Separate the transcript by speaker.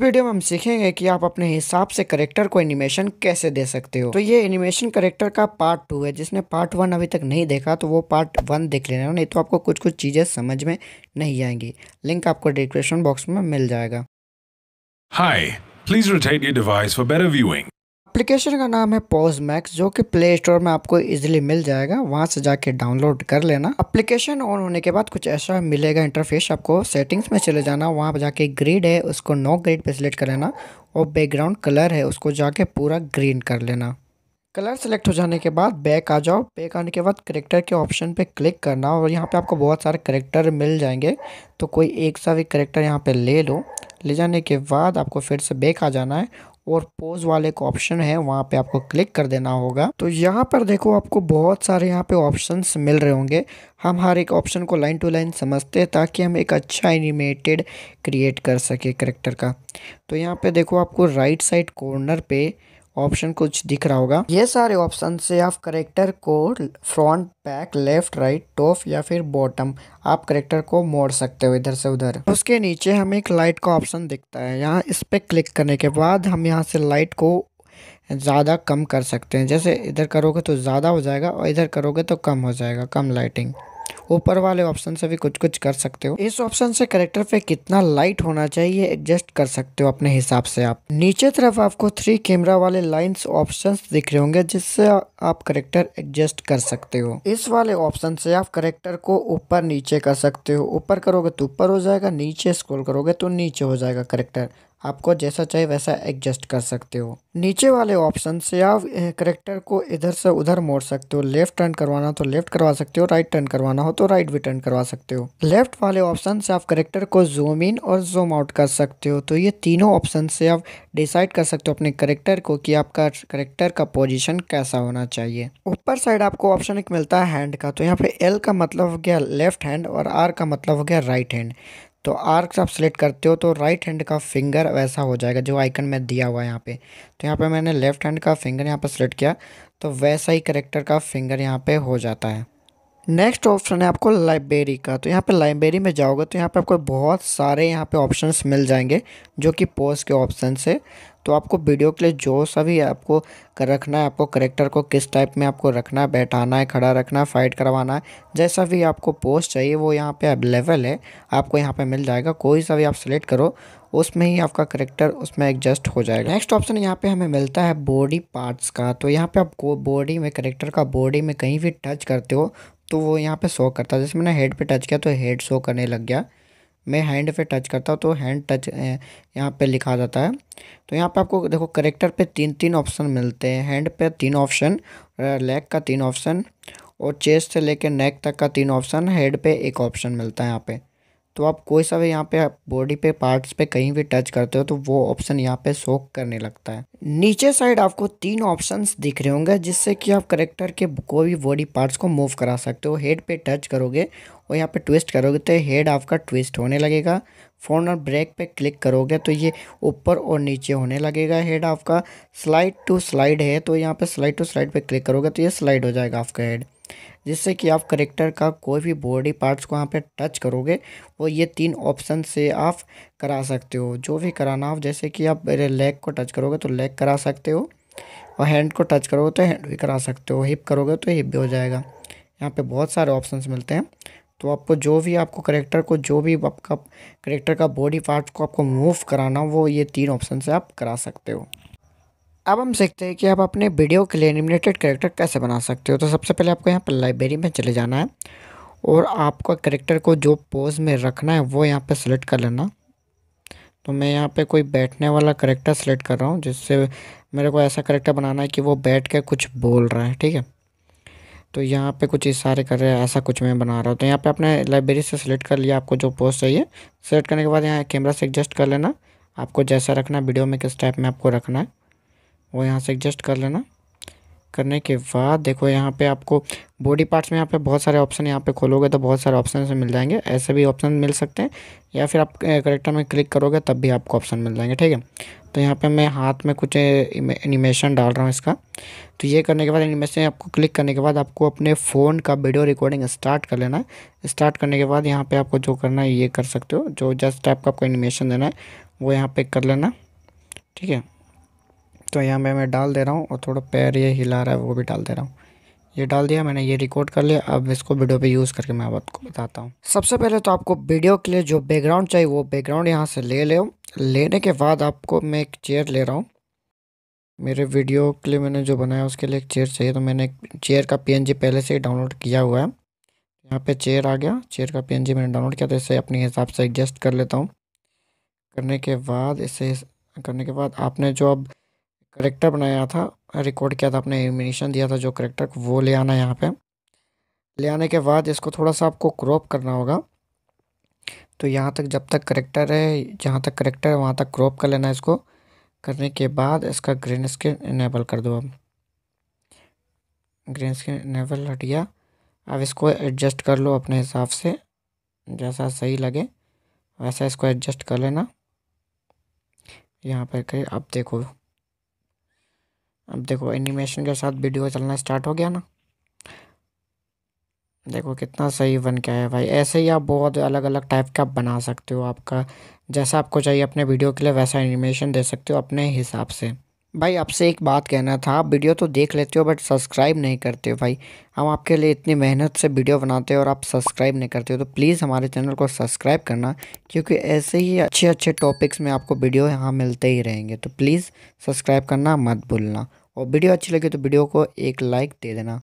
Speaker 1: video में हम सीखेंगे कि आप अपने हिसाब से करेक्टर को एनिमेशन कैसे दे सकते हो तो ये एनिमेशन करेक्टर का पार्ट टू है जिसने पार्ट वन अभी तक नहीं देखा तो वो पार्ट वन देख लेना नहीं तो आपको कुछ कुछ चीज़ें समझ में नहीं आएंगी लिंक आपको डिस्क्रिप्शन बॉक्स में मिल जाएगा hi please rotate your device for better viewing application का नाम है पोज मैक्स जो कि प्ले स्टोर में आपको इजीली मिल जाएगा वहाँ से जाके डाउनलोड कर लेना एप्लीकेशन ऑन होने के बाद कुछ ऐसा मिलेगा इंटरफेस आपको सेटिंग्स में चले जाना वहाँ पर जाके ग्रिड है उसको नो ग्रिड पर सिलेक्ट कर लेना और बैकग्राउंड कलर है उसको जाके पूरा ग्रीन कर लेना कलर सेलेक्ट हो जाने के बाद बैक आ जाओ बैक आने के बाद करेक्टर के ऑप्शन पे क्लिक करना और यहाँ पे आपको बहुत सारे करेक्टर मिल जाएंगे तो कोई एक सा भी करेक्टर यहाँ पे ले लो ले जाने के बाद आपको फिर से बैक आ जाना है और पोज वाले एक ऑप्शन है वहाँ पे आपको क्लिक कर देना होगा तो यहाँ पर देखो आपको बहुत सारे यहाँ पे ऑप्शंस मिल रहे होंगे हम हर एक ऑप्शन को लाइन टू लाइन समझते हैं ताकि हम एक अच्छा एनिमेटेड क्रिएट कर सके करेक्टर का तो यहाँ पे देखो आपको राइट साइड कॉर्नर पे ऑप्शन कुछ दिख रहा होगा ये सारे ऑप्शन से आप करेक्टर को front back left right top या फिर बॉटम आप करेक्टर को मोड़ सकते हो इधर से उधर उसके नीचे हमें एक लाइट का ऑप्शन दिखता है यहाँ इस पर क्लिक करने के बाद हम यहाँ से लाइट को ज़्यादा कम कर सकते हैं जैसे इधर करोगे तो ज़्यादा हो जाएगा और इधर करोगे तो कम हो जाएगा कम लाइटिंग ऊपर वाले ऑप्शन से भी कुछ कुछ कर सकते हो इस ऑप्शन से करेक्टर पे कितना लाइट होना चाहिए एडजस्ट कर सकते हो अपने हिसाब से आप नीचे तरफ आपको थ्री कैमरा वाले लाइन ऑप्शन दिख रहे होंगे जिससे आप करेक्टर एडजस्ट कर सकते हो इस वाले ऑप्शन से आप करेक्टर को ऊपर नीचे कर सकते हो ऊपर करोगे तो ऊपर हो जाएगा नीचे स्क्रोल करोगे तो नीचे हो जाएगा करेक्टर आपको जैसा चाहे वैसा एडजस्ट कर सकते हो नीचे वाले ऑप्शन से आप करेक्टर को इधर से उधर मोड़ सकते हो लेफ्ट टर्न करवाना तो लेफ्ट करवा सकते हो राइट टर्न करवाना हो तो राइट भी टर्न करवा सकते हो लेफ्ट वाले ऑप्शन से आप करेक्टर को जूम इन और जूम आउट कर सकते हो तो ये तीनों ऑप्शन से आप डिसाइड कर सकते हो अपने करेक्टर को कि आपका करेक्टर का पोजिशन कैसा होना चाहिए ऊपर साइड आपको ऑप्शन एक मिलता है हैंड का तो यहाँ पे एल का मतलब हो गया लेफ्ट हैंड और आर का मतलब हो गया राइट हैंड तो आर्क आप सेलेक्ट करते हो तो राइट हैंड का फिंगर वैसा हो जाएगा जो आइकन में दिया हुआ है यहाँ पे तो यहाँ पे मैंने लेफ्ट हैंड का फिंगर यहाँ पर सेलेक्ट किया तो वैसा ही करेक्टर का फिंगर यहाँ पे हो जाता है नेक्स्ट ऑप्शन है आपको लाइब्रेरी का तो यहाँ पे लाइब्रेरी में जाओगे तो यहाँ पे आपको बहुत सारे यहाँ पे ऑप्शंस मिल जाएंगे जो कि पोस्ट के ऑप्शन है तो आपको वीडियो के लिए जो सा भी आपको रखना है आपको करेक्टर को किस टाइप में आपको रखना है बैठाना है खड़ा रखना है फाइट करवाना है जैसा भी आपको पोस्ट चाहिए वो यहाँ पर अवेलेबल है आपको यहाँ पर मिल जाएगा कोई सा भी आप सिलेक्ट करो उसमें ही आपका करेक्टर उसमें एडजस्ट हो जाएगा नेक्स्ट ऑप्शन यहाँ पे हमें मिलता है बॉडी पार्ट्स का तो यहाँ पे आप बॉडी में करेक्टर का बॉडी में कहीं भी टच करते हो तो वो यहाँ पे शो करता है जैसे मैंने हेड पे टच किया तो हेड शो करने लग गया मैं हैंड पे टच करता हूँ तो हैंड टच यहाँ पे लिखा जाता है तो यहाँ पे आपको देखो करेक्टर पे तीन तीन ऑप्शन मिलते हैं हैंड पे तीन ऑप्शन लेग का तीन ऑप्शन और चेस्ट से लेकर नेक तक का तीन ऑप्शन हेड पे एक ऑप्शन मिलता है यहाँ पर तो आप कोई सा भी यहाँ पे बॉडी पे पार्ट्स पे कहीं भी टच करते हो तो वो ऑप्शन यहाँ पे शोक करने लगता है नीचे साइड आपको तीन ऑप्शंस दिख रहे होंगे जिससे कि आप करेक्टर के कोई भी बॉडी पार्ट्स को मूव करा सकते हो हेड पे टच करोगे और यहाँ पे ट्विस्ट करोगे तो हेड आपका ट्विस्ट होने लगेगा फोन और ब्रेक पे क्लिक करोगे तो ये ऊपर और नीचे होने लगेगा हेड आपका स्लाइड टू स्लाइड है तो यहाँ पे स्लाइड टू स्लाइड पे क्लिक करोगे तो ये स्लाइड हो जाएगा आपका हेड जिससे कि आप करेक्टर का कोई भी बॉडी पार्ट्स को यहाँ पे टच करोगे वो ये तीन ऑप्शन से आप करा सकते हो जो भी कराना हो जैसे कि आप मेरे लेग को टच करोगे तो लेग करा सकते हो और हैंड को टच करोगे तो हैंड भी करा सकते हो हिप करोगे तो हिप भी हो जाएगा यहाँ पे बहुत सारे ऑप्शंस मिलते हैं तो आपको जो भी आपको करेक्टर को जो भी आपका करेक्टर का बॉडी पार्ट को आपको मूव कराना हो वो ये तीन ऑप्शन से आप करा सकते हो अब हम सीखते हैं कि आप अपने वीडियो के लिए एनिमेटेड करेक्टर कैसे बना सकते हो तो सबसे पहले आपको यहाँ पर लाइब्रेरी में चले जाना है और आपको करेक्टर को जो पोज में रखना है वो यहाँ पर सेलेक्ट कर लेना तो मैं यहाँ पे कोई बैठने वाला करेक्टर सेलेक्ट कर रहा हूँ जिससे मेरे को ऐसा करेक्टर बनाना है कि वो बैठ के कुछ बोल रहा है ठीक है तो यहाँ पे कुछ इशारे कर रहे हैं ऐसा कुछ मैं बना रहा हूँ तो यहाँ पे अपने लाइब्रेरी से सेलेक्ट कर लिया आपको जो पोस्ट चाहिए सेलेक्ट करने के बाद यहाँ कैमरा से एडजस्ट कर लेना आपको जैसा रखना है वीडियो में किस टाइप में आपको रखना है वो यहाँ से एडजस्ट कर लेना करने के बाद देखो यहाँ पे आपको बॉडी पार्ट्स में यहाँ पे बहुत सारे ऑप्शन यहाँ पे खोलोगे तो बहुत सारे ऑप्शन से मिल जाएंगे ऐसे भी ऑप्शन मिल सकते हैं या फिर आप करेक्टर में क्लिक करोगे तब भी आपको ऑप्शन मिल जाएंगे ठीक है तो यहाँ पे मैं हाथ में कुछ एनिमेशन डाल रहा हूँ इसका तो ये करने के बाद एनिमेशन आपको क्लिक करने के बाद आपको अपने फ़ोन का वीडियो रिकॉर्डिंग स्टार्ट कर लेना है स्टार्ट करने के बाद यहाँ पर आपको जो करना है ये कर सकते हो जो जस्ट टाइप का आपको एनिमेशन देना है वो यहाँ पर कर लेना ठीक है तो यहाँ पे मैं डाल दे रहा हूँ और थोड़ा पैर ये हिला रहा है वो भी डाल दे रहा हूँ ये डाल दिया मैंने ये रिकॉर्ड कर लिया अब इसको वीडियो पे यूज़ करके मैं आपको बताता हूँ सबसे पहले तो आपको वीडियो के लिए जो बैकग्राउंड चाहिए वो बैकग्राउंड यहाँ से ले लो लेने के बाद आपको मैं एक चेयर ले रहा हूँ मेरे वीडियो के लिए मैंने जो बनाया उसके लिए एक चेयर चाहिए तो मैंने एक चेयर का पी पहले से ही डाउनलोड किया हुआ है यहाँ पर चेयर आ गया चेयर का पी मैंने डाउनलोड किया तो इसे अपने हिसाब से एडजस्ट कर लेता हूँ करने के बाद इसे करने के बाद आपने जो अब करेक्टर बनाया था रिकॉर्ड किया था अपने एलिमिनेशन दिया था जो करेक्टर वो ले आना यहाँ पर ले आने के बाद इसको थोड़ा सा आपको क्रॉप करना होगा तो यहाँ तक जब तक करेक्टर है जहाँ तक करेक्टर है वहाँ तक क्रॉप कर लेना है इसको करने के बाद इसका ग्रीन स्क्रीन इनेबल कर दो अब ग्रीन स्क्रीन इनेबल हट गया अब इसको एडजस्ट कर लो अपने हिसाब से जैसा सही लगे वैसा इसको एडजस्ट कर लेना यहाँ पर कर अब देखो अब देखो एनिमेशन के साथ वीडियो चलना स्टार्ट हो गया ना देखो कितना सही बन के आया भाई ऐसे ही आप बहुत अलग अलग टाइप का बना सकते हो आपका जैसा आपको चाहिए अपने वीडियो के लिए वैसा एनिमेशन दे सकते हो अपने हिसाब से भाई आपसे एक बात कहना था आप वीडियो तो देख लेते हो बट सब्सक्राइब नहीं करते हो भाई हम आपके लिए इतनी मेहनत से वीडियो बनाते हो और आप सब्सक्राइब नहीं करते हो तो प्लीज़ हमारे चैनल को सब्सक्राइब करना क्योंकि ऐसे ही अच्छे अच्छे टॉपिक्स में आपको वीडियो यहाँ मिलते ही रहेंगे तो प्लीज़ सब्सक्राइब करना मत भूलना और वीडियो अच्छी लगी तो वीडियो को एक लाइक दे देना